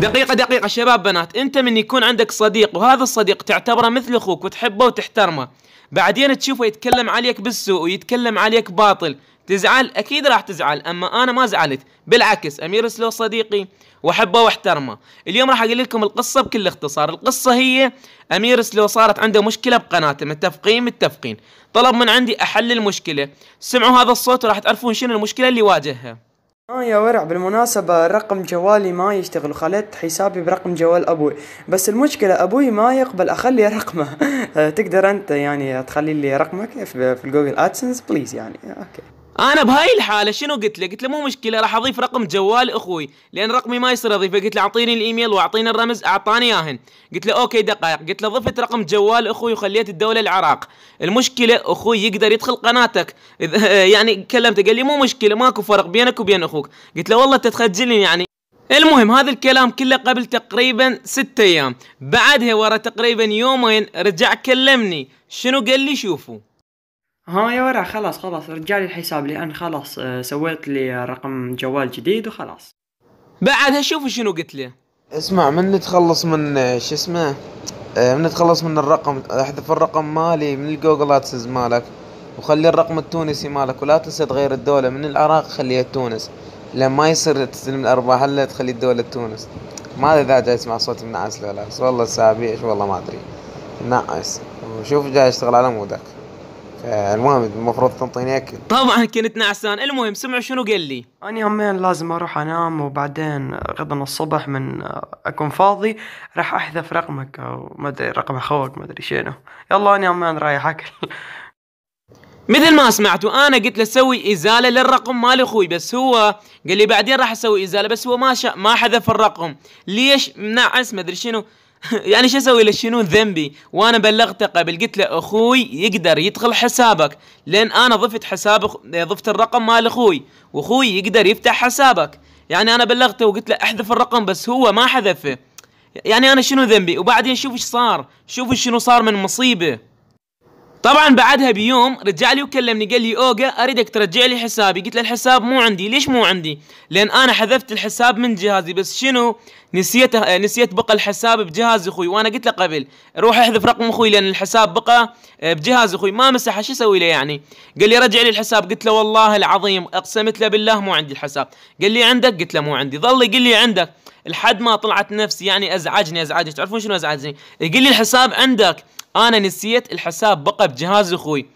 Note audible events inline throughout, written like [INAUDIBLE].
دقيقة دقيقة شباب بنات انت من يكون عندك صديق وهذا الصديق تعتبره مثل اخوك وتحبه وتحترمه بعدين تشوفه يتكلم عليك بالسوء ويتكلم عليك باطل تزعل اكيد راح تزعل اما انا ما زعلت بالعكس امير سلو صديقي واحبه واحترمه اليوم راح اقول لكم القصه بكل اختصار القصه هي امير سلو صارت عنده مشكله بقناته متفقين متفقين طلب من عندي احل المشكله سمعوا هذا الصوت وراح تعرفون شنو المشكله اللي واجهها آه يا ورع بالمناسبة رقم جوالي ما يشتغل خليت حسابي برقم جوال أبوي بس المشكلة أبوي ما يقبل أخلي رقمه [LAUGHS] تقدر أنت يعني تخلي لي رقمك في الجوجل أدسنس بليز يعني آه، أوكي انا بهاي الحاله شنو قلت له؟ قلت له مو مشكله راح اضيف رقم جوال اخوي لان رقمي ما يصير اضيفه قلت له اعطيني الايميل واعطيني الرمز اعطاني اياهن قلت له اوكي دقائق قلت له ضفت رقم جوال اخوي وخليت الدوله العراق المشكله اخوي يقدر يدخل قناتك [LAUGHS] يعني كلمته قال لي مو مشكله ماكو فرق بينك وبين اخوك قلت له والله انت تخجلني يعني المهم هذا الكلام كله قبل تقريبا ستة ايام بعدها ورا تقريبا يومين رجع كلمني شنو قال لي شوفوا ها يا ورع خلاص خلاص رجع لي الحساب لان خلاص آه، سويت لي رقم جوال جديد وخلاص بعدها شوف شنو قلت له اسمع من نتخلص من آه، شو اسمه آه، من نتخلص من الرقم احذف الرقم مالي من الجوجل ادسز مالك وخلي الرقم التونسي مالك ولا تنسى تغير الدولة من العراق خليها تونس لان ما يصير تستلم الارباح الا تخلي الدولة تونس ما ادري اذا جاي اسمع صوتي من عسل ولا والله سابيش والله ما ادري ناقص وشوف جاي اشتغل على مودك آه، المهم المفروض تنطيني اكل طبعا كنت نعسان المهم سمع شنو قال لي انا يومين لازم اروح انام وبعدين غدا الصبح من اكون فاضي راح احذف رقمك او ما ادري رقم اخوك ما ادري شنو يلا انا يومين رايح اكل مثل ما سمعتوا انا قلت له سوي ازاله للرقم مال اخوي بس هو قال لي بعدين راح اسوي ازاله بس هو ما شا ما حذف الرقم ليش منعس ما ادري شنو [LAUGHS] يعني شو اسوي له شنو ذنبي وانا بلغته قبل قلت له اخوي يقدر يدخل حسابك لان انا ضفت حساب ضفت الرقم مال اخوي واخوي يقدر يفتح حسابك يعني انا بلغته وقلت له احذف الرقم بس هو ما حذفه يعني انا شنو ذنبي وبعدين شوف ايش صار شوف شنو صار من مصيبه طبعا بعدها بيوم رجع لي وكلمني قال لي اوجا اريدك ترجع لي حسابي قلت له الحساب مو عندي ليش مو عندي لان انا حذفت الحساب من جهازي بس شنو نسيت نسيت بقى الحساب بجهاز اخوي وانا قلت له قبل روح احذف رقم اخوي لان الحساب بقى آه، بجهاز اخوي ما مسحه شو اسوي له يعني قال لي رجع لي الحساب قلت له والله العظيم اقسمت له بالله مو عندي الحساب قال لي عندك قلت له مو عندي ظل يقول لي عندك لحد ما طلعت نفسي يعني ازعجني ازعجني تعرفون شنو ازعجني يقول لي الحساب عندك انا نسيت الحساب بقى بجهاز اخوي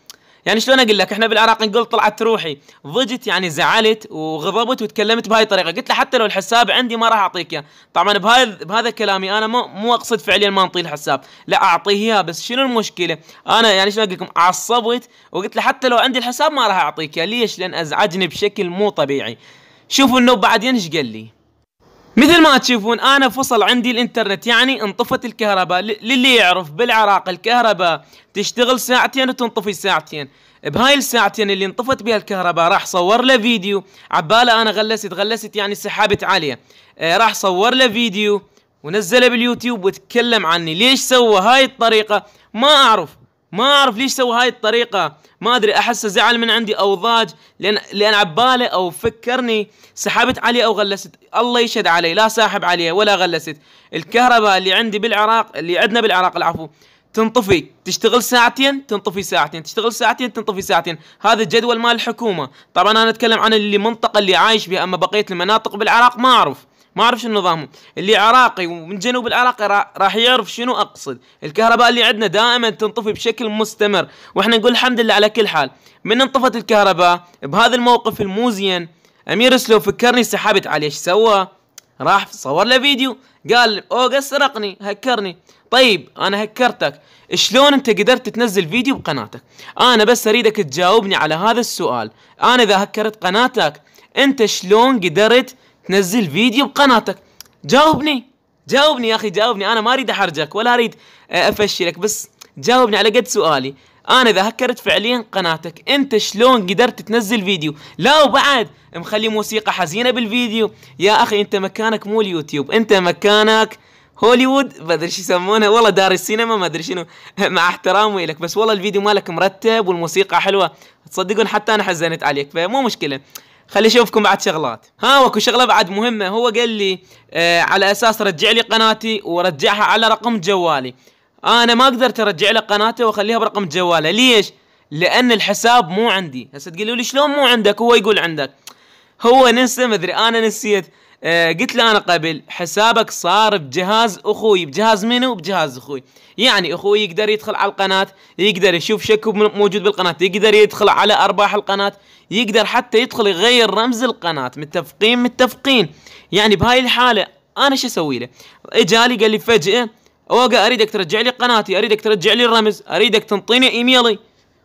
يعني شلون اقول لك احنا بالعراق نقول طلعت روحي ضجت يعني زعلت وغضبت وتكلمت بهاي الطريقه قلت له حتى لو الحساب عندي ما راح اعطيك اياه طبعا بهذا بهذا كلامي انا مو مو اقصد فعليا ما انطي الحساب لا اعطيه اياه بس شنو المشكله انا يعني شلون اقول لكم عصبت وقلت له حتى لو عندي الحساب ما راح اعطيك اياه ليش لان ازعجني بشكل مو طبيعي شوفوا النوب بعدين ايش قال لي مثل ما تشوفون انا فصل عندي الانترنت يعني انطفت الكهرباء للي يعرف بالعراق الكهرباء تشتغل ساعتين وتنطفي ساعتين بهاي الساعتين اللي انطفت بها الكهرباء راح صور له فيديو عباله انا غلست غلست يعني سحبت عاليه آه راح صور له فيديو ونزله باليوتيوب وتكلم عني ليش سوى هاي الطريقه ما اعرف ما اعرف ليش سوى هاي الطريقه ما ادري احسه زعل من عندي او ضاج لان لان عباله او فكرني سحبت عليه او غلست الله يشهد علي لا ساحب عليه ولا غلست الكهرباء اللي عندي بالعراق اللي عندنا بالعراق العفو تنطفي تشتغل ساعتين تنطفي ساعتين تشتغل ساعتين تنطفي ساعتين هذا الجدول مال الحكومه طبعا انا اتكلم عن اللي منطقه اللي عايش بها اما بقيه المناطق بالعراق ما اعرف ما اعرف شنو نظامهم اللي عراقي ومن جنوب العراق راح يعرف شنو اقصد الكهرباء اللي عندنا دائما تنطفي بشكل مستمر واحنا نقول الحمد لله على كل حال من انطفت الكهرباء بهذا الموقف الموزين امير سلو فكرني سحبت عليه ايش سوى راح صور له فيديو قال اوغا سرقني هكرني طيب انا هكرتك شلون انت قدرت تنزل فيديو بقناتك انا بس اريدك تجاوبني على هذا السؤال انا اذا هكرت قناتك انت شلون قدرت تنزل فيديو بقناتك جاوبني جاوبني يا اخي جاوبني انا ما اريد احرجك ولا اريد آه، افشلك بس جاوبني على قد سؤالي انا اذا هكرت فعليا قناتك انت شلون قدرت تنزل فيديو لا وبعد مخلي موسيقى حزينه بالفيديو يا اخي انت مكانك مو اليوتيوب انت مكانك هوليوود ما ادري شو يسمونه والله دار السينما ما ادري شنو [LAUGHS] مع احترامي لك بس والله الفيديو مالك مرتب والموسيقى حلوه تصدقون حتى انا حزنت عليك فمو مشكله خلي اشوفكم بعد شغلات ها وكو شغله بعد مهمه هو قال لي آه على اساس رجع لي قناتي ورجعها على رقم جوالي انا ما قدرت ارجع له قناته واخليها برقم جواله ليش لان الحساب مو عندي هسه تقولوا لي شلون مو عندك هو يقول عندك هو نسى مدري انا نسيت آه، قلت له انا قبل حسابك صار بجهاز اخوي بجهاز منو بجهاز اخوي يعني اخوي يقدر يدخل على القناه يقدر يشوف شكو موجود بالقناه يقدر يدخل على ارباح القناه يقدر حتى يدخل يغير رمز القناه متفقين متفقين يعني بهاي الحاله انا شو اسوي له اجالي قال لي فجاه اوقع اريدك ترجع لي قناتي اريدك ترجع لي الرمز اريدك تنطيني ايميلي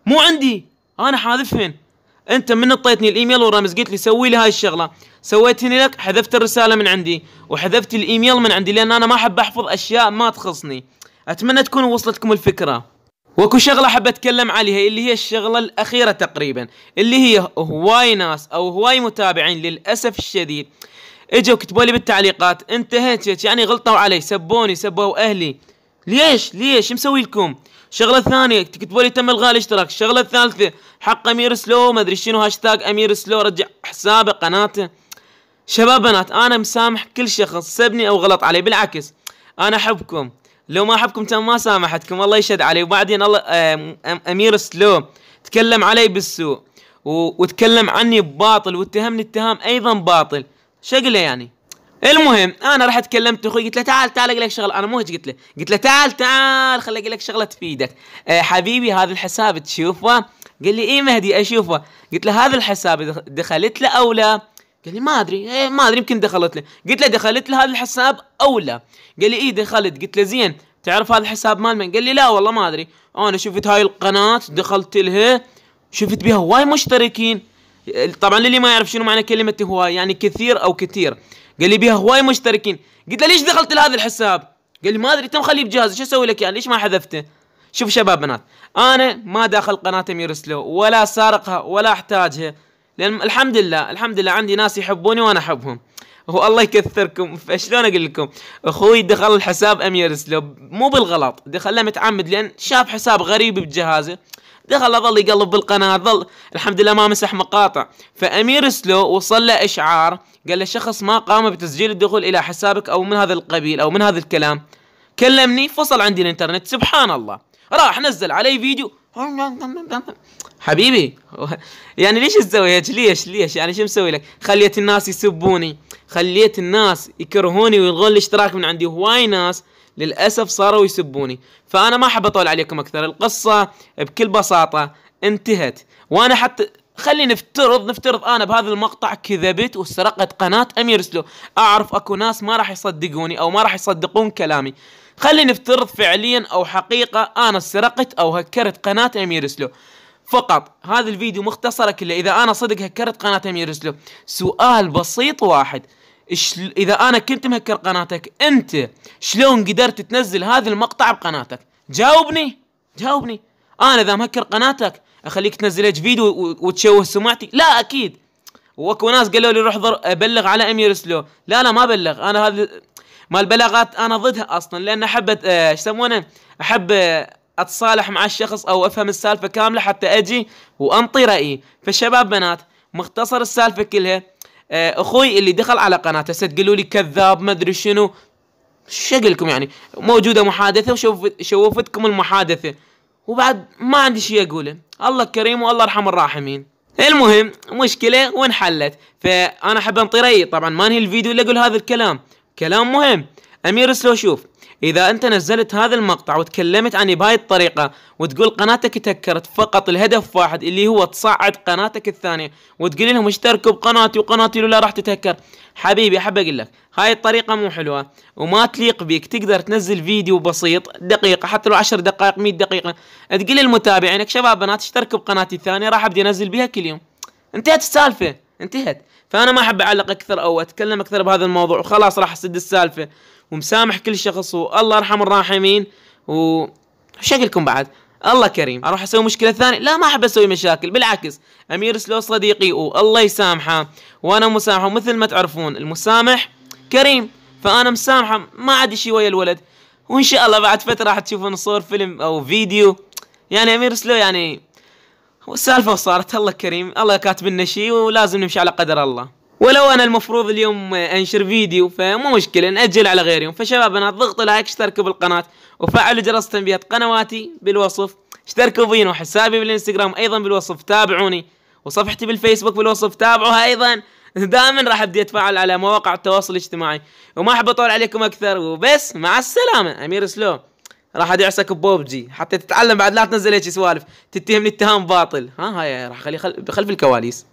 مو عندي انا حاذفهن انت من اعطيتني الايميل ورامز قلت لي سوي لي هاي الشغله سويتني لك حذفت الرساله من عندي وحذفت الايميل من عندي لان انا ما احب احفظ اشياء ما تخصني اتمنى تكون وصلتكم الفكره واكو شغلة حاب اتكلم عليها اللي هي الشغلة الاخيرة تقريبا اللي هي هواي ناس او هواي متابعين للاسف الشديد اجوا كتبوا لي بالتعليقات انتهيت يعني غلطوا علي سبوني سبوا اهلي ليش ليش مسوي لكم الشغله الثانيه تكتبوا لي تم الغاء الاشتراك الشغله الثالثه حق امير سلو ما ادري شنو هاشتاج امير سلو رجع حسابه قناته شباب بنات انا مسامح كل شخص سبني او غلط علي بالعكس انا احبكم لو ما احبكم تم ما سامحتكم الله يشهد علي وبعدين الله امير سلو تكلم علي بالسوء وتكلم عني بباطل واتهمني اتهام ايضا باطل شقله يعني المهم انا رحت كلمت اخوي قلت له تعال تعال اقول لك شغله انا مو قلت له قلت له تعال تعال خليني اقول لك شغله تفيدك أه حبيبي هذا الحساب تشوفه قال لي ايه مهدي اشوفه قلت له هذا الحساب دخلت له او لا قال لي ما ادري إيه ما ادري يمكن دخلت له قلت له دخلت له هذا الحساب او لا قال لي ايه دخلت قلت له زين تعرف هذا الحساب مال من قال لي لا والله ما ادري انا شفت هاي القناه دخلت لها شفت بها هواي مشتركين طبعا للي ما يعرف شنو معنى كلمه هواي يعني كثير او كثير قال لي بيها هواي مشتركين قلت له ليش دخلت لهذا الحساب قال لي ما ادري تم خليه بجهاز شو اسوي لك يعني ليش ما حذفته شوف شباب بنات انا ما داخل قناه امير سلو ولا سارقها ولا احتاجها لان الحمد لله الحمد لله عندي ناس يحبوني وانا احبهم هو [LAUGHS] الله يكثركم فشلون اقول لكم اخوي دخل الحساب امير سلو مو بالغلط دخله متعمد لان شاف حساب غريب بجهازه دخل ظل يقلب بالقناة ظل الحمد لله ما مسح مقاطع فأمير سلو وصل له إشعار قال له شخص ما قام بتسجيل الدخول إلى حسابك أو من هذا القبيل أو من هذا الكلام كلمني فصل عندي الإنترنت سبحان الله راح نزل علي فيديو حبيبي يعني ليش تسوي هيك ليش ليش يعني شو مسوي لك خليت الناس يسبوني خليت الناس يكرهوني ويلغون الاشتراك من عندي هواي ناس للاسف صاروا يسبوني فانا ما احب اطول عليكم اكثر القصه بكل بساطه انتهت وانا حتى خلي نفترض نفترض انا بهذا المقطع كذبت وسرقت قناه امير سلو اعرف اكو ناس ما راح يصدقوني او ما راح يصدقون كلامي خلي نفترض فعليا او حقيقه انا سرقت او هكرت قناه امير سلو فقط هذا الفيديو مختصره كله اذا انا صدق هكرت قناه امير سلو سؤال بسيط واحد شل... اذا انا كنت مهكر قناتك انت شلون قدرت تنزل هذا المقطع بقناتك جاوبني جاوبني انا اذا مهكر قناتك اخليك تنزل لك فيديو وتشوه سمعتي لا اكيد واكو ناس قالوا لي روح ضر... بلغ على امير سلو لا لا ما بلغ انا هذا مال البلاغات انا ضدها اصلا لان احب آه، ايش يسمونه احب آه، اتصالح مع الشخص او افهم السالفه كامله حتى اجي وانطي رايي فشباب بنات مختصر السالفه كلها آه، اخوي اللي دخل على قناته هسه تقولوا لي كذاب ما ادري شنو شقلكم يعني موجوده محادثه وشوفتكم المحادثه وبعد ما عندي شيء اقوله الله كريم والله ارحم الراحمين المهم مشكله وانحلت فانا احب أنطري طبعا ما انهي الفيديو الا اقول هذا الكلام كلام مهم امير سلو شوف اذا انت نزلت هذا المقطع وتكلمت عني بهاي الطريقه وتقول قناتك تكرت فقط الهدف واحد اللي هو تصعد قناتك الثانيه وتقول لهم اشتركوا بقناتي وقناتي لولا راح تتهكر حبيبي احب اقول لك هاي الطريقه مو حلوه وما تليق بيك تقدر تنزل فيديو بسيط دقيقه حتى لو 10 دقائق 100 دقيقه تقول للمتابعينك شباب بنات اشتركوا بقناتي الثانيه راح ابدي انزل بها كل يوم انتهت السالفه انتهت فانا ما احب اعلق اكثر او اتكلم اكثر بهذا الموضوع وخلاص راح اسد السالفه ومسامح كل شخص والله ارحم الراحمين وشكلكم بعد الله كريم اروح اسوي مشكله ثانيه لا ما احب اسوي مشاكل بالعكس امير سلو صديقي والله يسامحه وانا مسامحه مثل ما تعرفون المسامح كريم فانا مسامحه ما عاد شيء ويا الولد وان شاء الله بعد فتره راح تشوفون صور فيلم او فيديو يعني امير سلو يعني والسالفه صارت الله كريم الله كاتب لنا شيء ولازم نمشي على قدر الله ولو انا المفروض اليوم انشر فيديو فمو مشكله ناجل على غير يوم فشباب انا ضغطوا لايك اشتركوا بالقناه وفعلوا جرس تنبيهات قنواتي بالوصف اشتركوا فينا وحسابي بالانستغرام ايضا بالوصف تابعوني وصفحتي بالفيسبوك بالوصف تابعوها ايضا [LAUGHS] دائما راح ابدي اتفاعل على مواقع التواصل الاجتماعي وما احب اطول عليكم اكثر وبس مع السلامه امير سلو راح ادعسك ببوبجي حتى تتعلم بعد لا تنزل هيك سوالف تتهمني اتهام باطل ها هاي راح خلي خلف الكواليس